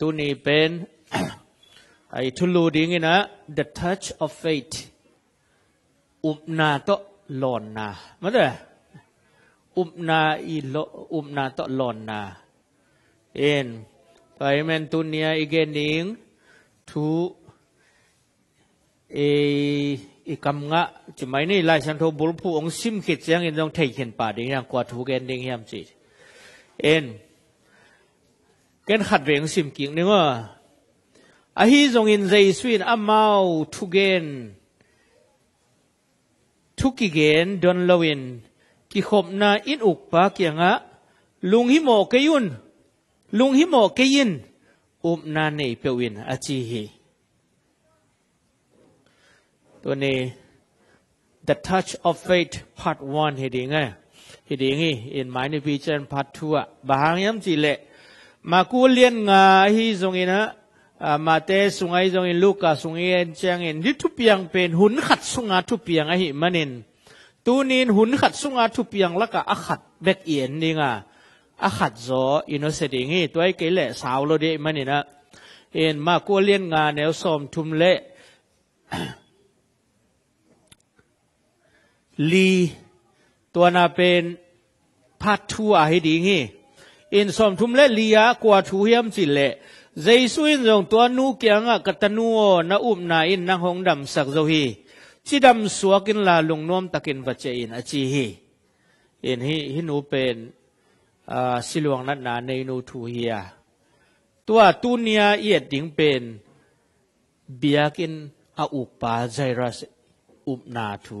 ตัวนี้เป็นไอ้ทุลูดิงนะ the touch of fate อุบนาโตหลอนนาม่นเด้ออุบนาอีโลอุบนาโตหลอนนาเอ็นไปแมนตุเนียอีกเงนิงทูเออีกำงะจะไม่นี่ลายสันโทบุรุผู้องซิมขิดเสียงเอินต้องเทยนป่าดิ่งยังกว่าทูเงกนดิ่งยามสิ เอ็น ken khat veng sim king nếu mà a hi zong in zai suin amau thu gen thu ki gen don lowin ki khop na in uk pa ki nga lung hi mo cây yun lung hi mo cây yin um na nei pe win a chi hi to ne the touch of faith part 1 đi ngay a đi ding eh? eh? in my vision part 2 ah. ba hang yam chi le มากูเลียนงาฮีสงินะมาเตสุงไอสงินลูกกาสุงเอ็นเชียงเอ็นทุเปียงเป็นหุนขัดสุงาทุเปียงไอหิมันเองตูนินหุนขัดสุงาทุเปียงละกะอขัดเบกเอ็นนี่งอขัดโซอินอสเดงฮีตัวไอ้เกล่สาวโลเดมันเองนะเอ็นมากูเลียนงาแนวสมทุมเละลีตัวน่าเป็นพัดทัวให้ดีงี้อินสมทุมเละลียกว่าทูเฮียมสิเลใจสุอินรงตัวนูเกียงกตนัวนาอุบนาอินนางหงดำสักโจฮีจิดำสวกินลาลงนมตะกินวัจเจอินอาจีฮีอินฮีฮินูเป็นสิลวงนัดนาในนูทูเฮียตัวตุนียเอียดดิงเป็นเบียกินอาอุปาใจรัสอุบนาทู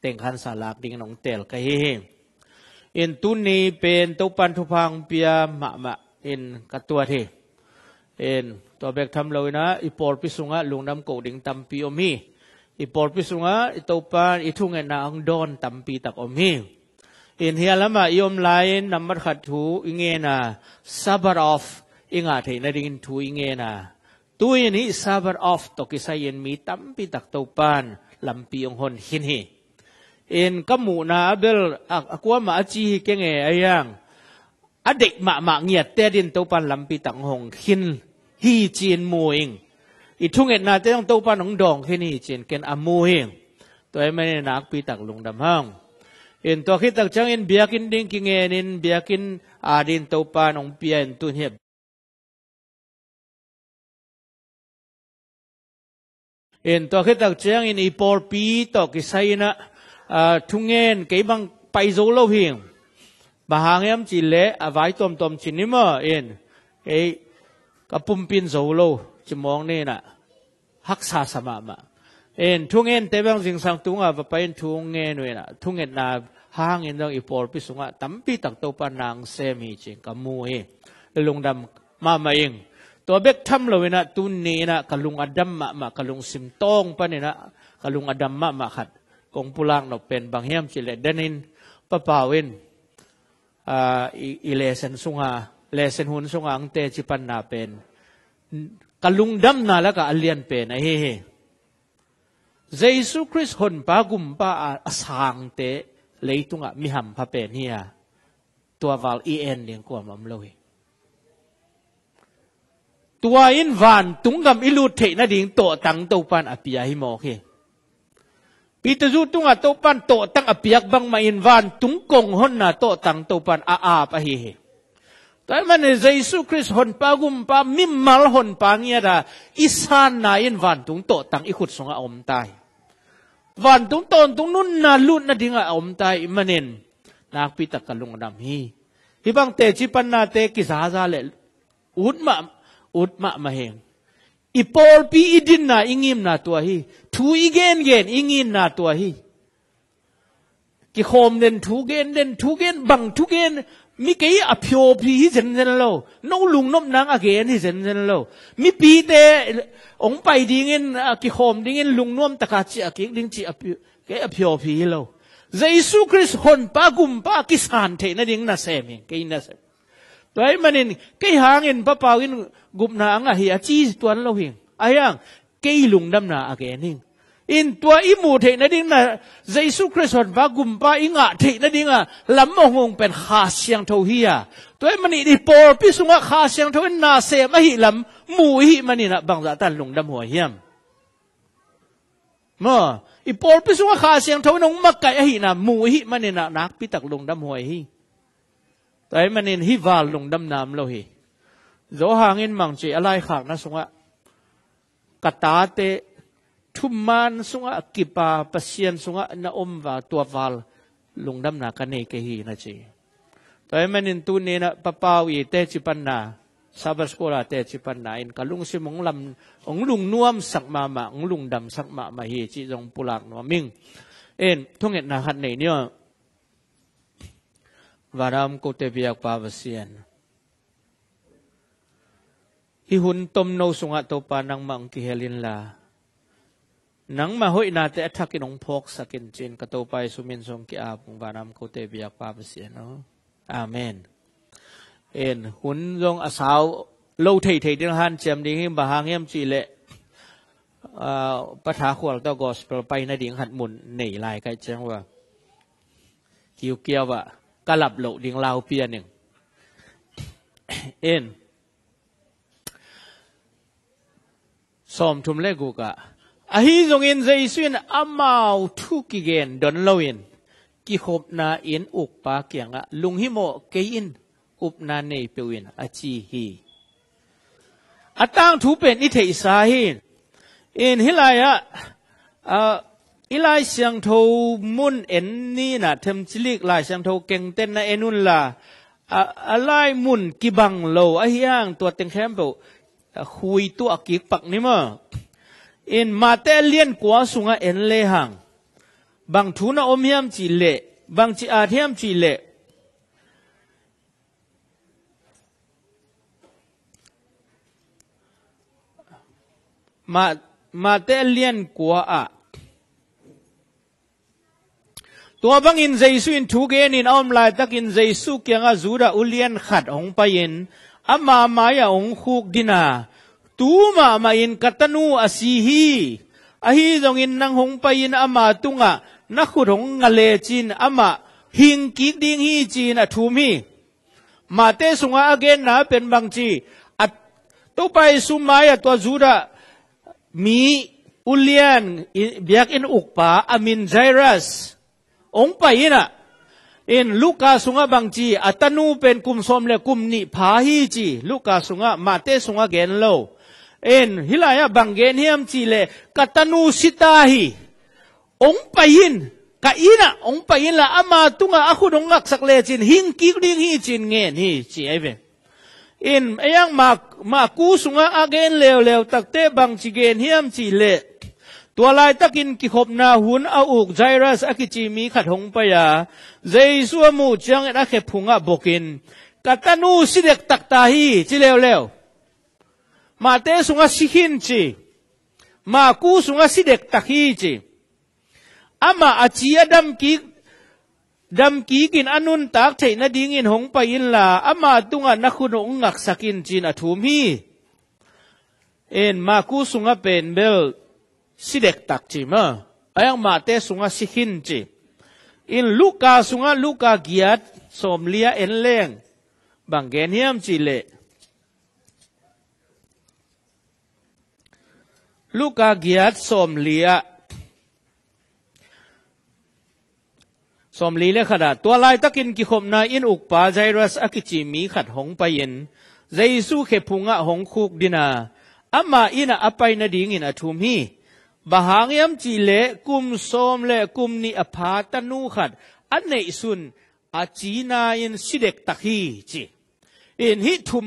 เต็งขันสาลากดิงนองเตลกะเฮงอินตุนีเป็นตุปันทุพังเปียมะมะอินกัตตัวเทเอ็นตัวเบกทำเลยนะอีปอลพิสุงะลุงน้ำโกดิ่งตัมปีอมีอีปอลพิสุงะอีตุปันอีทุงเงินนางดอนตัมปีตักอมีอินเฮียละมาอิอมไลน์นัมมัดขัดถูอิงเงนะซับบาร์ออฟอิงอาเทนาดิงถูอิงเงนะตัวนี้ซับบาร์ออฟตกิสัยนมีตัมปีตักตุปันลำปีองหนหินฮี in ka mu na bel akwa mà chi cái ke nge ayang adik mà mà nghe te din to pan lampi tang Hồng khin hi chin muing ít thung et na te tong to pan hong dong khin hi chin ken a muing to em ne nak pi tak lung Đầm hang in tôi khi tak chang in biakin ding ki nge nin biakin a din to pan hong pia in tun hiệp in to khi tak chang in i pi to ki sai na ทุงเงินกี่บังไปโซโลพิงบางย่มจิเล่ไว้ตอมตอมชินิมเอ็นเอ้กัะปุ่มปินโซโลจะมองนี่นะฮักษาสมามะเอ็นทุงเงินเต็มสิ่งสังตุงอ่ะไปเ็นทุงเงินเวนะทุงเงินนาห้างเงินต้องอีพอลพิสุงะตั้มปีตักโตปานางเซมีจิงกัมวยอลงดำมามาเองตัวเบกทำเลยนะตุนนี่นะกะลุงอดัมมะมะกะลุงสิมตองปะเนี่ยนะกะลุงอดัมมะมะขัด kung pulang no pen banghiam sila danin papawin uh, i-lesson sunga lesson hun sunga ang te chipan na pen kalungdam na laka alian pen ay hehe Jesus Christ hon pa gumpa asang te leitunga miham pa pen hiya tua val i en ding ko mamlohi tua in van tungam ilu te na ding to tang to pan apia hi mo khi Ito zutunga to pan to tang apiak bang mainvan tungkong hon na to tang to pan aap ahihi. Tuan mana Yesus Kristus hon pagum pa mimmal hon pangira isan na in van tung to tang ikut sunga om tai. Van tung ton tung nun na lut na dinga om tai manin nakpita kalung nam hi. Ibang te chipan na te kisaza le utma utma maheng. ipol pi idin na ingim na tua hi thu igen gen ingin na tua hi ki khom den thu gen den thu gen bằng thu gen mi cái a phio pi hi zen zen lo no lung nom nang again hi zen zen lo mi pi te ong pai ding in ki khom ding in lung nom taka chi a king ding chi a pi cái a phio pi lo Giêsu Christ hồn pa gum pa kisan thế na ding na xem cái na xem đấy mà nên cái hàng in pa pao in gup na anga à hi à chi tuan lo hing ayang à ke lung nam na age ning in tua imu the na ding na Jesu Christ hon va gum pa inga the na dinga lam mo hong pen kha siang tho hi ya toy mani di por pi sunga kha siang tho na se ma hi lam mu hi mani na bang za tan lung dam ho hiam mà i por pi sunga kha siang tho nong ma kai hi na mu hi mani na nak pi tak lung dam ho hi toy mani hi val lung dam nam lo hi โสหางินมังจีอะไรขากนะสุงะกตาเตทุมมานสุงะกิปาปเสียนสุงะนอมว่าตัววาลลุงดำนากันเนกฮีนะจีแต่แมันินตูเนนะปะปาวีเตจิปันนาซาบสกุลาเตจิปันนาอินกะลุงสิมงลำองลุงน่วมสักมามาองลุงดำสักมามาฮีจีจงปุลักนัวมิงเอ็นทุ่งเอ็นนาคันเนี่ยว à đam โ ô เ ê việc v าป ậ t xiên ฮิฮุนตมโนสุงะโตปานังมังกิเฮลินลานังมาหอยนาเตอทักกินองพกสักินจินกตโตไปสุมินสงกิอาบุงวานามโคเตบิยาปาบเสียนออาเมนเอ็นหุนยงอาสาวโลเทเทดินฮันเจมดิ้งบาฮังเยมจีเละปัญหาขวัญต่อกอสเปลไปในดิ้งหัดมุนเหนีลายกัรแจ้งว่ากิวเกียวว่ากลับโลดิ้งลาวเปียหนึ่งเอ็น som thum le gu ka zong in zai suin amau thu ki gen don lo in ki khop na in uk pa kyang a lung hi mo ke in up na nei pe win a chi hi atang thu pen i thei sa hi in hilaya a ilai siang tho mun en ni na them chilik lai siang tho keng ten na enun la a lai mun ki bang lo a hiang tua teng khem bo Ờ, hui tu aki pak ni ma in mate lien kwa sunga en le hang bang thu na om hiam chi le bang chi a thiam chi le mà mà tê liên của à tua bang in jaisu in thu gen in om lai tak in jaisu kia nga zura u liên khat ong pa in maya amamayaong hugdina. Tuma main katanu asihi. dongin nang hongpayin ama tunga nakurong ngalechin ama hingki ding hi chin athumi. Mate sunga again na penbangchi at tupay sumaya to zura mi ulian biak in ukpa amin zairas. Ong payina. อินลูกกาสุงะบางจีอัตนูเป็นกุมสมเลกุมนิพาฮีจีลูกกาสุงะมาเตสุงะเกนโลเอ็นฮิลายะบังเกนเฮียมจีเลกัตนูสิตาฮีองไยินกะอินะองไยินละอามาตุงะอะคุดงักสักเลจินหิงกิกลิงฮีจินเงนฮีจีไอเวอินเอียงมามากูสุงะอาเกนเลวเลวตักเตบังจีเกนเฮียมจีเลตัวลายตะกินกิขบนาหุนอาอุกไจรัสอกิจิมีขัดหงปยาเจสัวมูจังเอ็ดอะเขพุงอะบกินกัตนูสิเด็กตักตาฮีจิเลวเลวมาเตสุงะสิหินจีมาคูสุงะสิเด็กตักฮีจีอามาอาจีอดัมกิดัมกีกินอนุนตักเทนดิงินหงไปอินลาอามาตุงะนักคุณองงักสกินจีนอทุมีเอ็นมาคูสุงะเป็นเบลสิเด็กตักจิมาไอ้ยังมาเตสุงาสิหินจิ อินลูกาสุงาลูกาเกียดสมเลียเอ็นเลงบางเกนเฮียมจิเล ลูกาเกียดสมเลียสมลีเลขดาตัวลายตะกินกิคมนาอินอุกปาไจรัสอกิจิมีขัดหงไปเย็นใจสู้เขพุงะหงคุกดินาอามาอินะอไปนดิงินอทุมฮีบหางยมจีเลกุมโสมเลกุมนีอภาตนูขัดอันหนสุนอาจีนายินสิเด็กตักฮีจีอินฮิทุม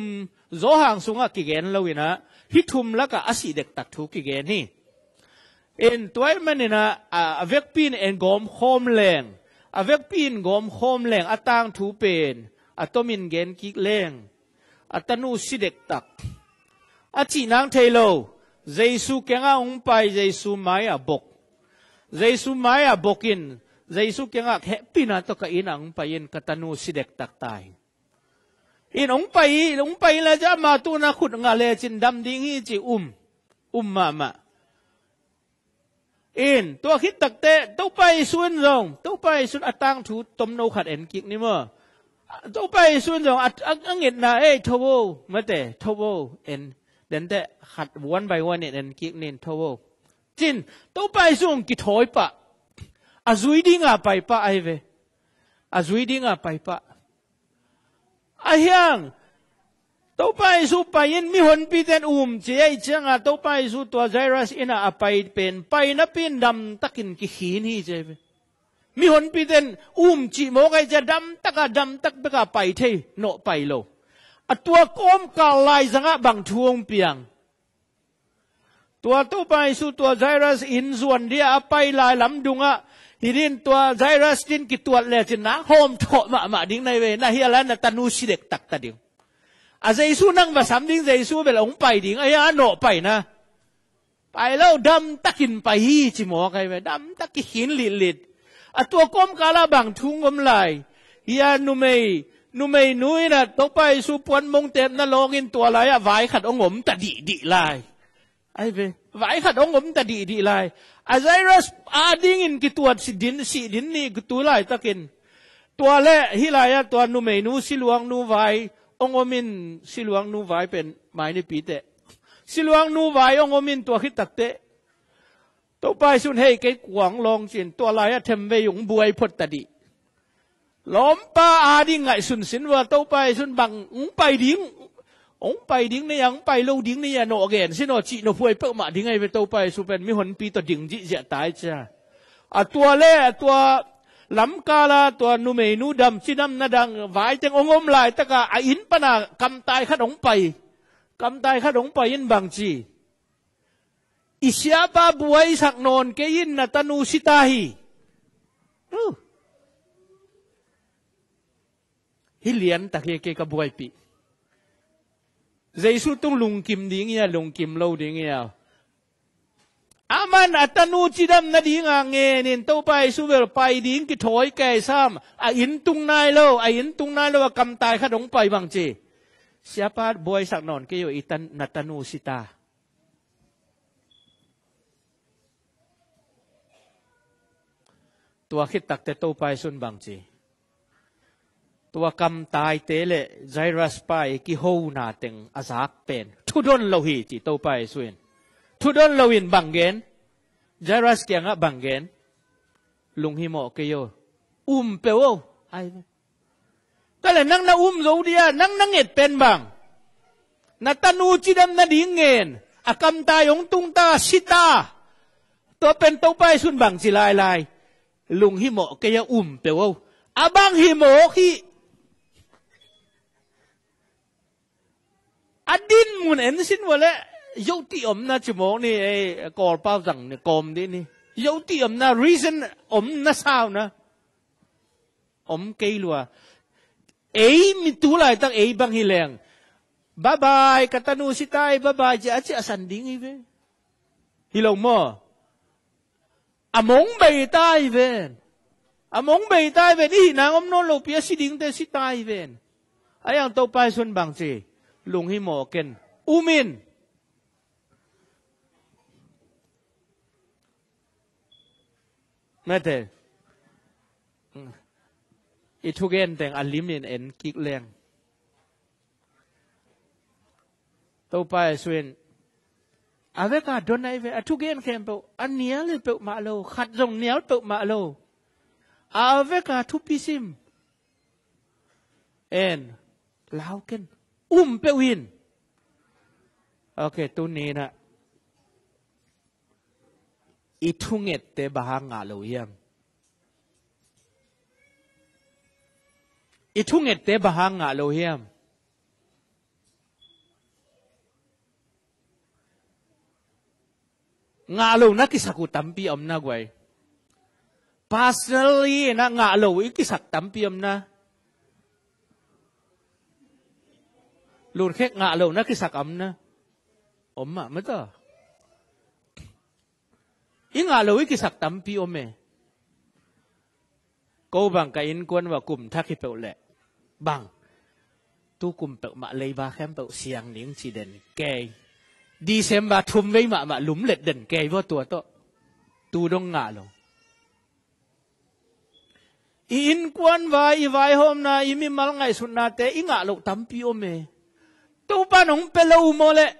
โจหางสุงกิเกนเลวินะฮิทุมแล้วก็อสิเด็กตักทุกิเกนนีเอ็นตัวมันนี่นะอาเวกปีนเอ็นกอมโฮมแรงอาเวกปีนกอมโฮมแรงอาตางถูเป็นอาตมินเกนกิเลงอาตนูสิเด็กตักอาจีนางเทโลจสุแกงอุ้มไปจสุไม่อบกจสุไม่อบกินจสุแกงอ่ะแฮปิี้นะตัก็อินอุ้มไปยินกตันูสิเด็กตักตายอินอุ้มไปอุ้มไปแล้วจะมาตัวนักขุดงาเลจินดำดิง้ิจิอุ้มอุ้มมามาอินตัวคิดตักเตะตวไปส่วนรองตัวไปส่วนอตังทูตมโนขัดเอ็นกิกนี่มั้ต้ไปส่วนรองอังเงินนาเอ้ทวโเมาเต่ทวโวเอ็นดนแต่ขัดวนไปวันเนี่ยเดนกิ๊กเนนทวจินต้องไปส่งกิถอยปะอาจุยดิงาไปปะไอเวอาจุยดิงาไปปะอาเฮียงต้องไปสู้ไปยินมีคนปีเตนอุ้มเจ้าเจ้าต้องไปสูตัวไวรัสอินาไปเป็นไปนับเป็นดำตะกินกิขีนี่เจ้าเวมีคนปีเตนอุ้มจีโมกัยจะดำตะกะดำตะกะไปเทโนไปโลอตัวก้มกาลายสังะบังทวงเปียง ตัวตู้ไปสู่ตัวไซรัสอินส่วนเดียไปลายลำดุงอะทีนี้ตัวไซรัสจินกิตัวเลจินนะโฮมโถมามาดิ้งในเวนะเฮียแล้วนะตันูสิเด็กตักตาดิ้งอาเจะสูนั่งมาสามดิ้งจซสู้เวลาองไปดิ้งไอ้อาโนไปนะ ไปแล้วดำตะกินไปฮีจิหมอใครไปดำตะกิหินลิลิดอตัวก้มกาลาบังทุงกมลายเฮียนุเมยนุ่มไอ้นุ้ยน่ะต้องไปสุพรรมงเต็ดนะลงอินตัวไรอะวายขัดองค์มแต่ดีดีลายไอ้เว้ไวขัดองค์มแต่ดีดีลายอาจารัสอาดิงินกิตัวสิดินสิดินนี่กิตัรไรตะกิน ตัวแรกฮิไลอ่ะตัวนุ่มไอ้นุ้ยสิลวงนุ่มไวองค์มินสิลวงนุ่มไวเป็นหมายในปีเตสิลวงนุ่มไวองค์มินตัวคิดตักเตต้อไปสุนเฮก๋กวางลองสินตัวไรอะเทมเวยุงบวยพุดตดีลมปาอาดิงไงสุนสินว่าเต้าไป สุนบังองไปดิงองไปดิงในยัง ไปลูดิงในยานโนเกนสินโอจีโนพวยเป็กมาดิงไงไปเต้าไปสุเป็นมิหนปีต่อดิงจีเจียตายจ้าอ่ตัวเล่ตัวลำกาลาตัวนุเมนูดำสินำนาดังวายจังองอมลายตะกาอินปนากำตายขัดองไปกำตายขัดองไปยินบางจีอิเสยาบาบวยสักนนเกยินนาตนูสิตาฮีฮิเลียนตะเกเกกบวยปีเจสุตุงลุงกิมดิ่งเงลุงกิมเลาดิ่งเงอามันอัตโนจิดำนาดีงางเงินเต้าไปสุเวลไปดิ่งกิถอยแก่ซ้ำออินตุงนายเล่าออินตุงนายเล่ากำตายขดงไปบางจีเสียปาบวยสักนอนเกี่ยวอิตันนัตโนสิตา ตัวคิดตักแต่โตไปสุนบางจีตัวกำตายเตเลไซรัสไปกิโฮนาเต็งอาซากเป็นทุดนโลหิติโตไปส่วนทุดนโลวินบังเกนไซรัสเกียงะบังเกนลุงฮิโมกโยอุ้มเปวไอก็เลยนั่งน่ะอุ้มโซเดียนั่งนั่งเอ็ดเป็นบังนัตานูจิดัมนาดิงเงินอากำตายองตุงตาชิตาตัวเป็นโตไปส่วนบังจิลายลายลุงฮิโมกกยอุ้มเปวอาบังฮิโมกี้อดินมุนเอ็นสินวะเลยยกที่อมนะจมองนี่ไอ้กอลเป้าสังเนี่ยกอมดินี่ยติอมนะ reason อมนะเศร้านะอมเกลัวเอ้มีตัวอะไรตั้งเอ้บางฮิเลงบายบายกตันูสิตายบายบายจะอาจจะสันดิ้งอีเวฮิลงมออมงเบยตายเวนอมงเบยตายเวนนี่นางอมโนโลเปียสิดิ้งแต่สิตายเวนไอ้ยังโตไปส่วนบางเจลุงให้หมอเกันอูมินไม่เตะอีทุกเอนแต่งอลิมินเอ็นกิกเลงต่อไปส่วนอาเวกาโดนไอเวอทุกเอนเข้มเปรอันเนียเลเปรมาโลขัดรงเนียลเปรมาโลอาเวกาทุพิซิมเอ็นลาวกัน Um Pek Win. Okay, tu ni nak. Itu ngit te bahang ngalau yang. bahang ya. ngalau yang. nak kisaku tampi gue. Personally nak ngalau ikisak tampi om lùn khét ngạ lùn nó cái sạc ấm nè ấm mà mất rồi ý ngạ lùi cái sạc tắm pi ôm mẹ cô bằng cái in quân và cùng thắc khi bẹo lệ bằng tu cùng bẹo mạ lấy ba khem bẹo xiang niệm chỉ đền kề đi xem bà thum với mạ mạ lúm lệch đền kề vô tua to tu đông ngạ lùn in quan vai vai hôm na imi mal ngai sunna te inga lo tampi ome 都把侬别漏么嘞？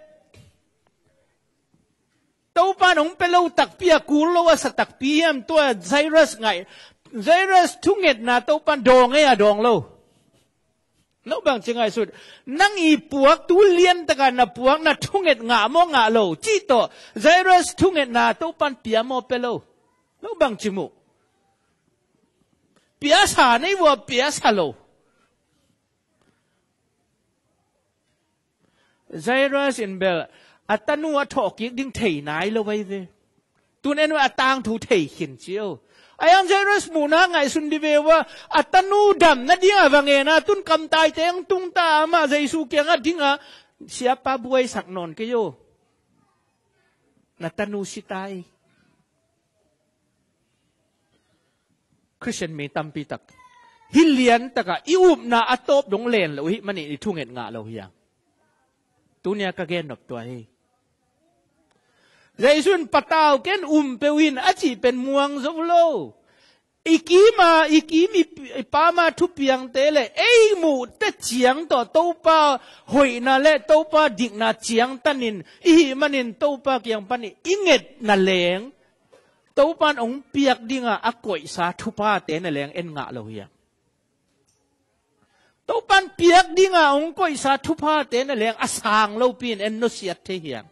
都把侬别漏特别古老啊，是特别啊，多 virus 爱 virus ทุกเงินนะ都把ดองไอ้ดองเราเราบางจังไงสุดนั่งอีปวกตูเลียนตะกันนะปวกนะทุกเงินงามองงาเราจีโต virus ทุกเงินนะ都把เปียมอเปเราเราบางจิมุเปียสาในวัวเปียสาเรา Zaira sin bel atanu atok yik ding thei nai lo wai ve tun en wa atang thu thei khin chiu ayang Zairus muna ngai sun di ve wa atanu dam na dia wange na tun kam tai teng tung ta ma Jaisu kya nga dinga siapa buai sak non ke yo natanu sitai Christian me tampi tak hilian taka iup na atop dong len lo hi mani thu nget nga lo hiang tunia ka gen nok tua hi jaisun pataw ken um pewin achi pen muang zo lo ikima ikimi pama thu piang te le ei mu te chiang to to pa hoi na le to pa dik na chiang tanin i manin to pa kyang pani inget na leng to pan ong piak dinga akoi sa thu pa te na leng en nga lo hiang ตปันเปียกดิ่งอ่ะองก็อิสาทุพาเตนเลียงอสางเลาปีนเอ็นนเสียเทียง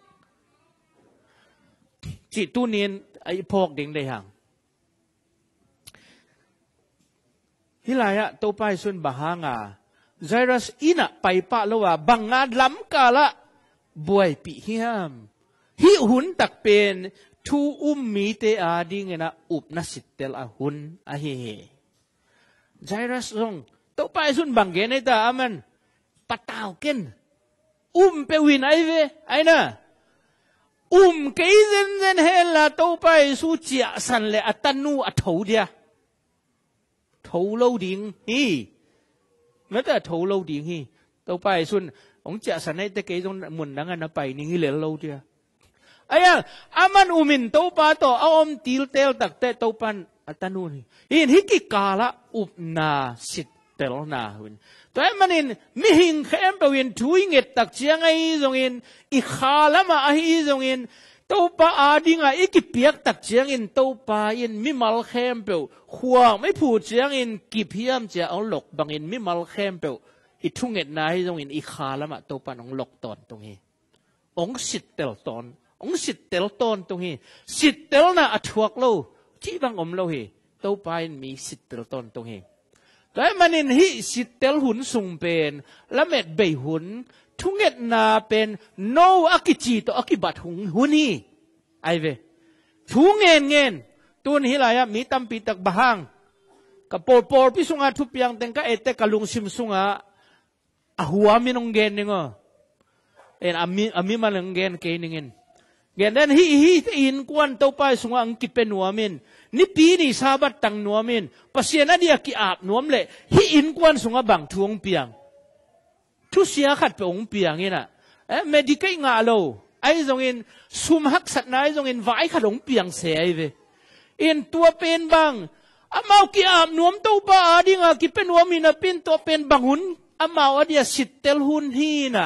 จิตุนินไอ้พวกดิ่งได้หังฮิลายะตัวไปสุนบาฮางาไซรัสอินะไปปะลว่าบังงาล้ำกาละบวยปิเฮียมฮิหุนตักเป็นทูอุมมีเตอาดิ่งนะ อุบนสิตเตลอาหุนอฮเฮไซรัสลงตปสุนบังเกนตาอามันปะตาวกินอุมเปวินไอเวไอนะอุ้มกิ่เดนเดนเฮลาโตไปสุ้เจีสันเลอตันูอัทเดียทูโลดิงฮีแม้แต่ทูโลดิงฮีโตไปสุนองเจียสันไอตะเกยตงมุนดังันไปนี่เลืโลเดียไอ้ยังอามันอุมินโตปาโตเอาอมติลเตลตักเตโตปันอัตนูนี่อินฮิกิกาละอุบนาสิต tel na hun toy manin mi hing khem to in tuing et tak chiang ai zong in i khalama a hi zong in to pa adinga ikipiak tak chiang in to pa in mi mal khem pe khuang mai phu chiang in kiphiam cha au lok bang in mi mal khem pe i thunget na hi zong in i khalama to pa nong lok ton tong hi ong sit tel ton ong sit tel ton tong hi sit tel na athuak lo chi bang om lo hi to pa in mi sit tel ton tong hi แต่มันินฮิสิเตลหุนสุงเป็นละเม็ดเบหุนทุงเง็นาเป็นโนอักิจีต่ออักิบัตหุงหุนีไอเวทุงเงินเงินตุนฮิลายมีตัมปีตักบางกับปอปอพิสุงอาทุพยังเต็งก็เอเตกลุงซิมสุงอาอหัวมินงเงินนึงอเอ็นอามิอามิมาลงเงินเกนึงเงินเงินนั้นฮิฮิอินกวนเต้าไปสุงาอังกิเป็นหัวมินนี่ปีนี่ซาบัดตังนัวมินปัสยนาเดียกิอาบนัวมเละฮิอินกวนสงบังทวงเปียง ทุเสียขัดไปองเปียงนี่นะเอ๊ะเมดิกงาโลไอ้รงอีนซุมหักสัตนายรงอินไหวขัดองเปียงเสียเวอินตัวเป็นบังอามากิอาบนัวมตัวปาดิงากิเป็นวมินาปินตัวเป็นบังหุนอามาอเดียสิเตลหุนฮีนะ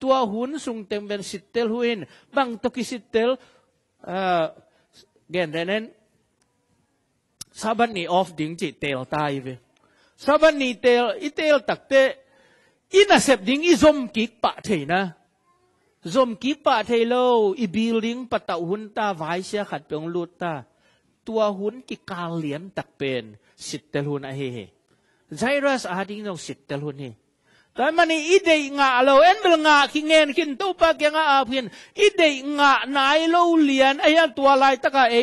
ตัวหุนสุงเต็มเป็นสิเตลหุนบังตกิสิเตลเอ่อเกนเรนสาบันนี่ออฟดิ้งจิตเตลตายเวสาบันนี่เตลอีเตลตักเตอีน่าเสพดิ้งอีซอมกิปปะเทนะซอมกิปปะเทโลอีบิลดิ่งปะตะหุนตาไวเสียขัดเปียงลุตตาตัวหุนกิกาเลียนตักเป็นสิทธิ์เตลุนอะเฮเฮไซรัสอาดิ่งต้องสิทธิ์เตลุนเฮ่แต่มันนี่อีเดงาเราเอ็นเบลงาขิงเงินขินตัวปะแกงอาพินอีเดงาไหนเราเลียนไอ้ตัวลายตะกะเอ้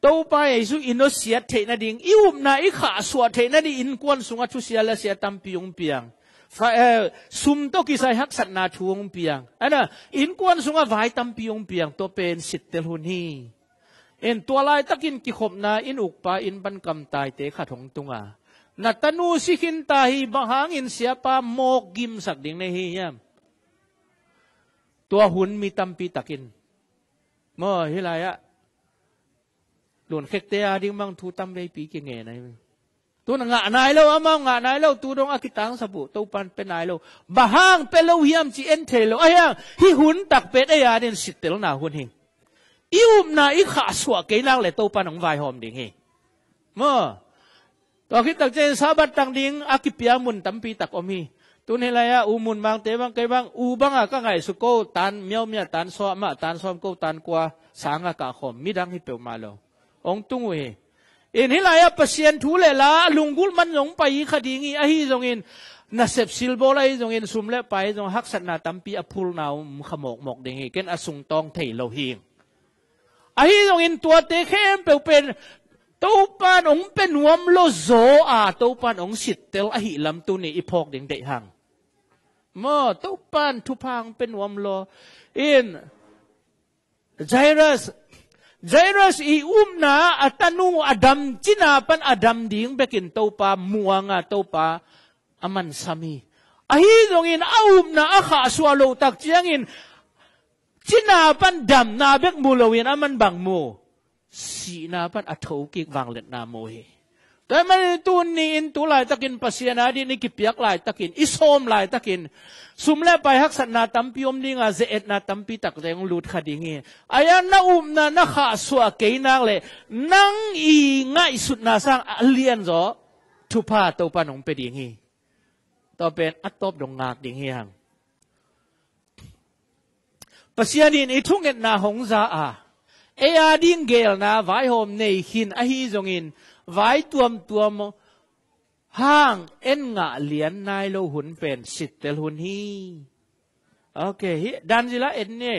tâu bay su ino sia thế na ding ium na i khả sua thế na đi in quan sunga chu sia la sia tam piung piang fra sum to ki sai hak sat na chuong piang ana in quan sunga vai tam piung piang to pen sit tel hun hi en tua lai takin ki khop na in uk pa in ban kam tai te kha thong tunga na tanu si hin ta hi bahang in sia pa mok gim sak ding ne hi yam tua hun mi tam pi takin mo hilaya luôn khét tea đi mang thu tâm về pi kia nghề này tu na ngạ nai lâu âm ama ngạ nai lâu tu dong akitang sabu tu pan pe nai lâu bà bahang pe lâu hiam chi en the lâu ayang hi hun tak pe ai đến den sitel na hun hing ium na i kha suwa ke lang lệ tu pan ong vai hom ding hi mo to khi tak chen sabat tang ding akipia mun tampi tak omi tu ne la ya u mun mang te bang ke u bang a ka ngai su tan miao mia tan so ma tan som ko tan kwa sanga ka khom midang hi pe ma lâu องตุ้งเวอินฮิลายาเปเซียนทูเลลาลุงกุลมันยลงไปคดีงี้อฮีจงอินนาเซบซิลโบไลจงอินซุมเลไปจงฮักสนาตัมปีอภูลนาวขมกหมกิ่งีเกันอสุงตองเทยโลหิงอฮีจงอินตัวเตเข้มเปลเป็นตูปานองเป็นหวมโลโซอาตูปานองสิทเตลอหิลำตุนีอิพอกเด่งเดหังมอตูปานทุพังเป็นหวมโลอินไจรัส Jairus i umna at tanung adam chinapan adam ding bekin topa muanga topa aman sami. Ahidongin aum na aka aswalo tak chiangin chinapan dam na bek mulawin aman bang mo. Si napan atau kik vang let na mo he. แต่มันตูนีอินตุลยตะกินปัสยานาดีนี่กิเปียกลายตะกินอิสโอมลายตะกินสุมเลไปฮักสนาตัมพิอมนิงาเจเอ็ดนาตัมพิตักแตงลูดขดิงเงอายันนาอุมนานาขาสวะเกนักเลยนังอีง่ายสุดนาสร้างเลียนจอทุพาตัวปานงเปดิงเงต่อเป็นอัตตบดงงากดิงเงหังปัสยานีนอ่ทุงเอ็ดนาหงซาอาเอียดิงเกลนาวโฮมในหินอหีจงอินไว้ตัวมตัวมห้าง เอ็นงะเหลียนนายโลหุนเป็นสิทธิ์เตลหุนฮีโอเคฮิดันจิละเอ็นเนี่ย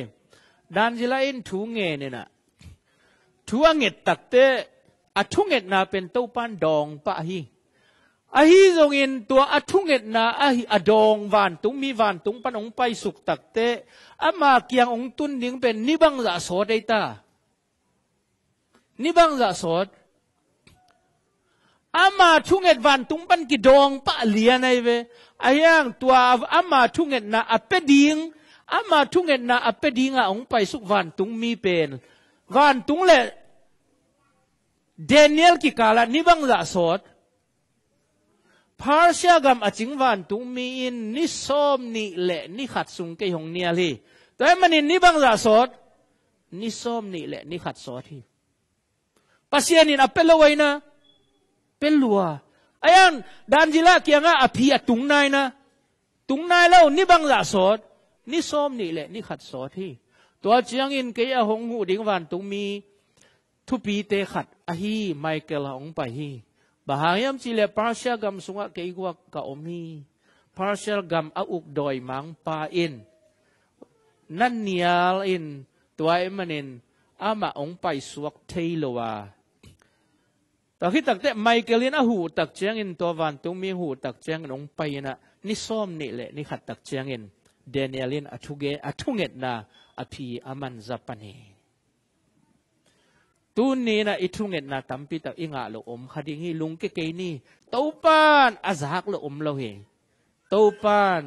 ดันจิละเอ็นถูเงเนี่ยนะถูเงิตักเตอทุงเงนาเป็นเต้าปันดองปะฮีอาฮีทรงอินตัวอัทุงเงนาอาฮีอดองวานตุงมีวานตุงปันองไปสุกตักเตอามาเกียงองตุนนิงเป็นนิบังจะโสดได้ตา นิบังจะโสดอามาทุงเง็ดวันตุงปันกิดองปะเลียนไอเวอายังตัวอามาทุงเง็ดนาอเปดิงอามาทุงเง็ดนาอเปดิงอ่ะองไปสุกวันตุงมีเป็นวันตุงเลเดนิเอลกิกาลนิบังละสอดพาร์เชียกัมอจิงวันตุงมีอินนิสอมนิเละนิขัดสุงเกยองเนียลีแต่มันนิบังละสอดนิสอมนิเละนิขัดสอดที่ปัสเซียนินอเปโลไว้นะเป็นลัวอายันดานจิลาเกียงะอภิอตุงนายนะ ตุงนายแล้วนี่บังละสดนี่ส้มนี่ แหละนี่ขัดสอที่ ตัวเจียงอินเกียหงหูดิ่งวันตุงมี ทุปีเตขัดอหีไมเกลองไปฮีบาายามจิเลปาเชกัมสุงะเกียวกกาอมีปาเชกัมอาอุกดอยมังปาอิน นั่นเนียลอินตัวเอมันินอามาองไปสวกเทลวาตอที่ตักเตะไมเกลินอหูตักเจียงอินตัววันตุงมีหูตักเจียงนงไปนะนี่ซ้อมนี่แหละนี่ขัดตักเจียงอินเดนเอลินอทุเกอทุเงตนาอภีอามันจัปนีตูนี้นะอิทุเงตนาตัมปิตักอิงาโลอมคดีงี้ลุงเกเกนี่เต้าปานอาซักโลอมเราเหงเต้าปาน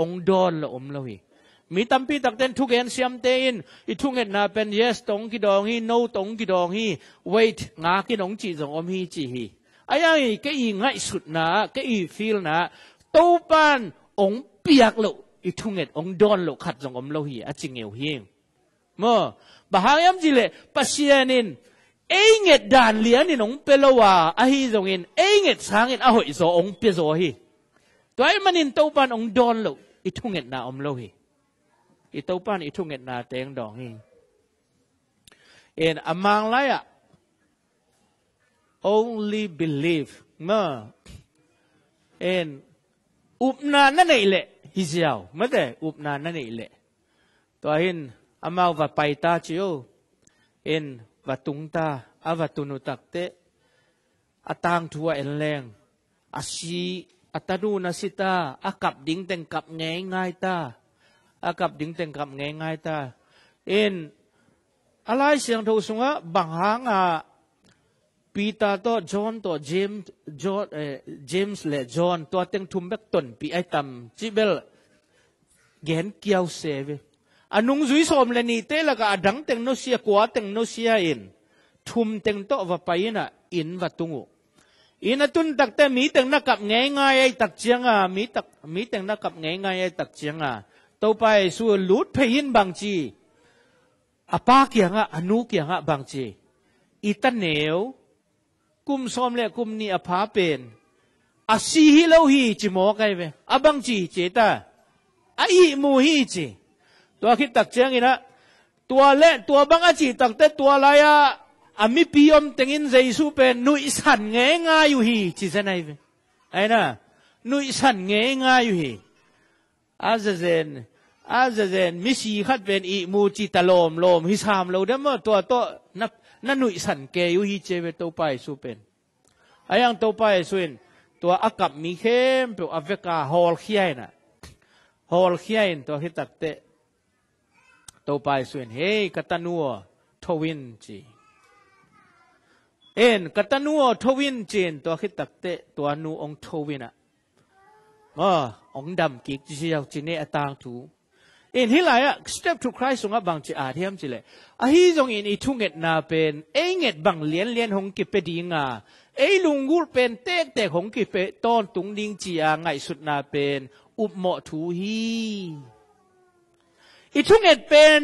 องดอนโลอมเราเหง mi tampi tak ten thuk en siam te in i thung et na pen yes tong ki dong hi no tong ki dong hi wait nga ki nong chi zong om hi chi hi ayang cái i ngai sut na cái i feel na to pan ong piak lo i thung et ong don lo khat zong om lo hi a ching eu hi mo bahayam ji le pasianin einget dan lian in ong pelowa à, a hi zong in einget sang in a hoi zo ong pe zo hi toy manin tàu ban ông don lo ít thung et na om lo hi i to pan i thung na teng dong hi in amang laya only believe ma in upna na nei le hi jiao ma de upna na nei le to hin amau va pai ta chiu in và tung ta a và tu nu tak te atang tua en leng a si na sita, ta ding teng kap ngay ngay ta อากับดิ่งเต็งกับง่ายๆตาเอ็นอะไรเสียงทูสงะบางหางอ่ะปีตาตัวจอห์นตัวเจมส์จอนเอเจมส์และจอห์นตัวเต็งทุ่มแบกต้นปีไอตัมจิเบลแกนเกียวเซอนุงจุยสมเลนีเตละกะดังเต็งโนเซียกัวเต็งโนเซียอินทุ่มเต็งโตว่าไปนะอินวะตุงอินะตุนตักเตมีเต็งนักกับง่ายง่ายไอตักเชียงอ่ะมีตักมีเต็งนักกับง่ายง่ายไอตักเชียงอ่ะตไปส่วนลุดเพยินบางจีอาปาเกียงะอนุเกียงะบางจีอิตันเนวกุมซอมและกุมนี่อภาเป็นอาซีฮิเลฮีจิมอไกเวอาบังจีเจตาออีมูฮีจีตัวคิดตักเจียงอีนะ ตัวเละตัวบังอาจีตักเตตัวลายะอามิพิยมเตงินเจสูเป็นนุอิสันเงงาอยู่ฮีจีจะไหนเวไอ้นะนุอิสันเงงาอยู่ฮีอาเจเจนอาเะเซนมิชีขัดเป็นอีมูจิตาโลมโลมฮิซามเราเดมตัวโตนับนันุยสันเกยุฮิเจเวตัวไปสูเป็นไอ้ยังตัวไปสุนตัวอากับมีเข้มเปียวอเวกาฮอลเขียนะฮอลเขียนตัวฮิตักเตตัวไปสุนเฮกตันัวทวินจีเอ็นกตันัวทวินจีนตัวฮิตักเตตัวนูองทวินะอ๋อองดำกิกจิเจ้าจีเนอตางถูอินที่ไหนอะสเตปทูคริสต์ทรงบางจีอาเทียมจีเลยอะฮีทรงอินอีทุ่งเง็ดนาเป็นเอ็งเง็ดบางเลียนเลียนของกิเปดีงา เอ้ลุงกูเป็นเต็กเต็กของกิเปต้นตุงดิงจีอาไงสุดนาเป็น อุบเหมาะทูฮีอีทุ่งเง็ดเป็น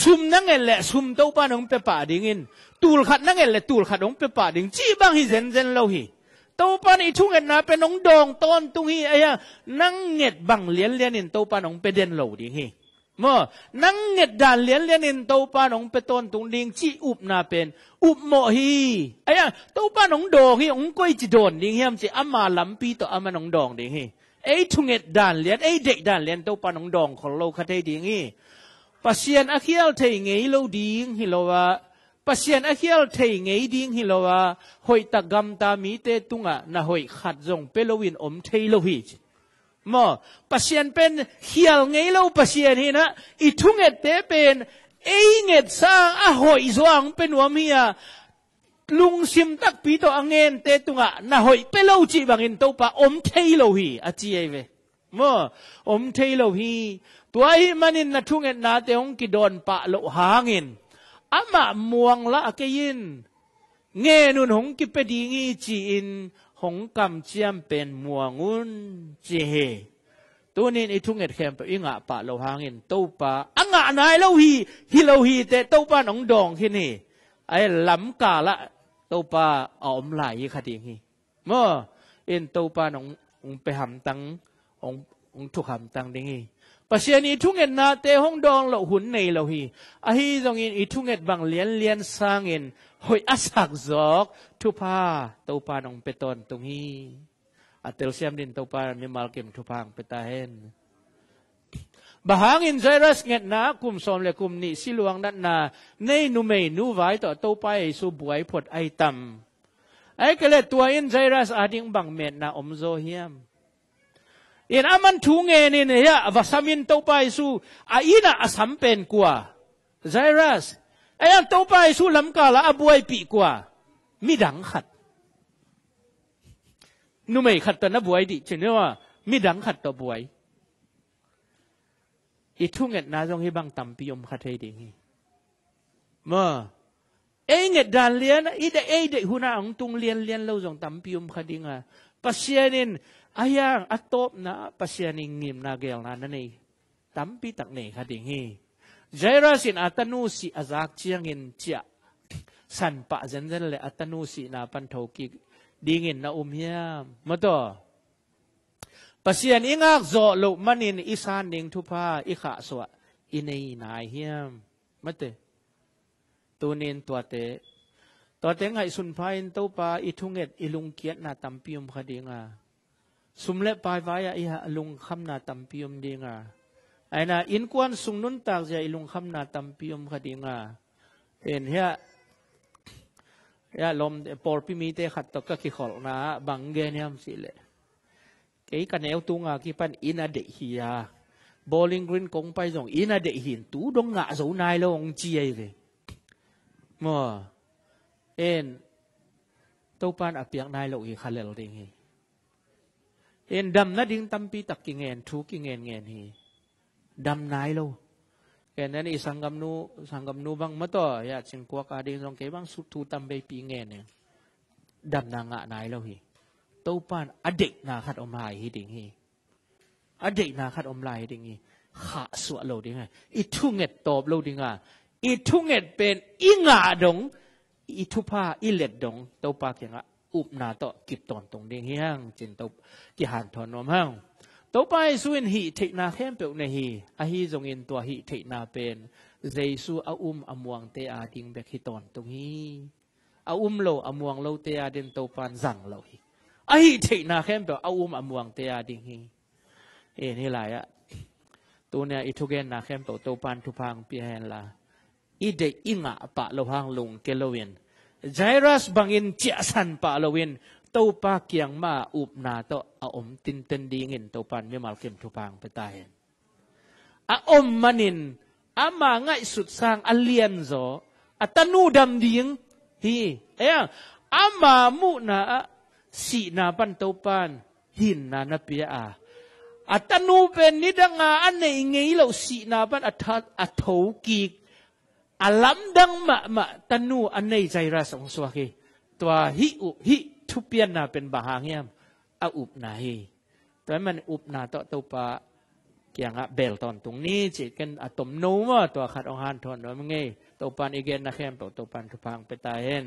ซุ่มนั่งเง็ดแหละซุ่มเต้าป้าน้องเปป่าดิงอิน ตูลขัดนั่งเง็ดแหละตูลขัดน้องเปป่าดิงจีบังฮีเซนเซนเราฮีตปานอีทุเงินนะเป็นน้องดองต้นตุงฮีไอ้ยนั่งเงิดบังเลียนเลียนินโตปานองเปเดนโหลดีฮีมั่นั่งเงิดด่านเลียนเลียนินโตปานองเปต้นตุงดิงจีอุบนาเป็นอุบโมฮีไอ้ยโตปานองดองฮีองก้ยจีโดนดิ่งเฮีมจีอามาลัมปีต่ออามานองดองดิงฮีไอ้ทุเงิดด่านเลียนไอ้เด็กด่านเลียนโตปานองดองของโลกคาเทดิงฮีปัศเชียนอาเคียลเทงเงยโลดิ่งฮีโลวาปัศยันอาเฮียลเทงไงดิ้งฮิโลวาหอยตะกำตามีเตตุงะนะหอยขัดจงเปโลวินอมเทโลวิจมอปัศยันเป็นเฮียลไงเลวปัศยันฮินะอิทุงเอเตเป็นเอ็งเอ็ดสร้างอาหอยจวงเป็นวามียลุงซิมตักปีโตอังเงนเตตุงะนะหอยเปโลจีบังอินโตปะอมเทโลวิอาจีเอเวมออมเทโลวิตัวไอ้มันินนะทุงเอ็ดนาเตองกิดอนปะโลหาเงินอามามวงละกยินเงนุนหงกิปดีงีจีอินหงกำเจียมเป็นม่วงุนเจเฮตัวนี้ไอทุ่งเอ็ดแคมป์อิงอ่ะปะเราหางินตู้ปะอ่างอ่ะนายเราฮีฮิเราฮีแต่ตู้ปะนองดองแค่นี้ไอ้ลำกาละตู้ปะออมหลายคดีงี้เมื่อเอ็นตู้ปะนองไปหำตังงองถูกหำตังดิงี้ปัจจัยนี้ทุกเงินนาเตห้องดองเราหุ่นในเราฮีอาฮีตรงอินอีทุกเงินบางเลียนเลียนสร้างเงินหอยอาศักจอกทุพาเตาปานองเปตอนตรงฮีอัตเตลเซียมดินเตาปานมีมาลเกมทุพังเปตาเฮนบาหางินไซรัสเงินนาคุมสมและคุมนี่สิลวงนันนาในนุเมนูไว้ต่อเตายสูบวยผดไอตำไอ้กะเลตัวอินไซรัสอาดิงบังเมนนาอมโซเฮียม in aman thu nge ni ne ya vasamin to pai su a ina asam pen kwa zairus ayan to pai su lam ka la abuai pi kwa mi dang khat nu mai khat ta na buai di chene wa mi dang khat to buai i thu nge na jong hi bang tam pi om khat he ding hi ma เองเดานเลียนอีเดเอเดหุนาองตุงเลียนเลียนเราจงตำพิมคดิงอ่ะปัสเซียนิน ayang atop na pasyaning ngim nagel na nanay. Tampi takne kadingi. Jaira sin atanu si azak chiangin chia. Um san pa zen zen le atanu si na pantau ki dingin na umyam. Mato. Pasyan ingak zo lo manin isan ding tupa ikha swa. Inay na hiyam. Mate. Tunin tuate. Tuate ngay sunpain tau pa itunget ilungkiat na tampium kadinga sum le pai vaya i ha lung kham na tampium dinga aina in kwan sung nun tak ja i lung kham na tampium kha dinga en hia ya lom por pi mi te khat to ka ki khol na bang ge niam si le cái cái nẻo tu ngà cái pan ina đệ hia bowling green cũng phải dùng ina đệ hiền tu đông ngạ dấu nai lâu ông chi ai về mà en tàu pan a tiếng nai lâu hi khá lệ hi เอ็นดำนาดิงตัมปีตักกิเงนทูกิเงนเงนฮีดำนายโลแกนั้นอีสังกัมนูสังกัมนูบังมะต่อยาชิงกวัวกาดิงสองเกบังสุดทูตัมเบปีเงนเนี่ยดำนางะนายโลฮีตู้ปานอเด็กนาคัดอมไลาฮีดิงฮีอเด็กนาคัดอมไลาดิงฮีขาสวดโลดิงไงอีทุงเงตตอบโลดิงาอีทุงเงตเป็นอิงาดงอีทุพาอีเล็ดดงตู้ปากยังไงอุบนาต่อกิบตอนตรงเดียงห้งจินตบกิหันทอนนอมห้างต่อไปส่วนหิเทนาเข้มเปือกในหิอหิจงเงินตัวหิเทนาเป็นเจสูอาอุมอมวงเตอาดิงเบกหิตอนตรงี้อาอุมโลอมวงโลเตอาเดนโตปานสั่งโลหิอหิเทนาเข้มเปือกอาอุมอมวงเตอาดิงหีเอ็นี่ไรอะตัวเนี่ยอิทุเกนนาเข้มเปลือกตปานทุพังเปีแหนลาอีเดอิงะปะโลหังลุงเกลวิน Jairus bangin chiasan pa alawin topa kiang ma up na to aom tintendingin topan mi malkim tupang petahin. Aom manin ama nga isut sang alien zo atanu dam ding hi ayang e ama mu na si na pan topan hin na na pia a atanu pen ni danga ane ngei lo si na pan athat athau ki อัลัมดังมะมะตันูอันในใจราสองสวากตัวฮิอุฮิทุเปียนนาเป็นบาฮางียมอาอุบนาฮีตอนมันอุบนาตตปะเกียงะเบลตอนตรงนี้จิตกันอะตมโนมะตัวขัดองหานทอนว่ามึงไงตปันอีเกนนะแคมตตปันทุพังไปตายเห็น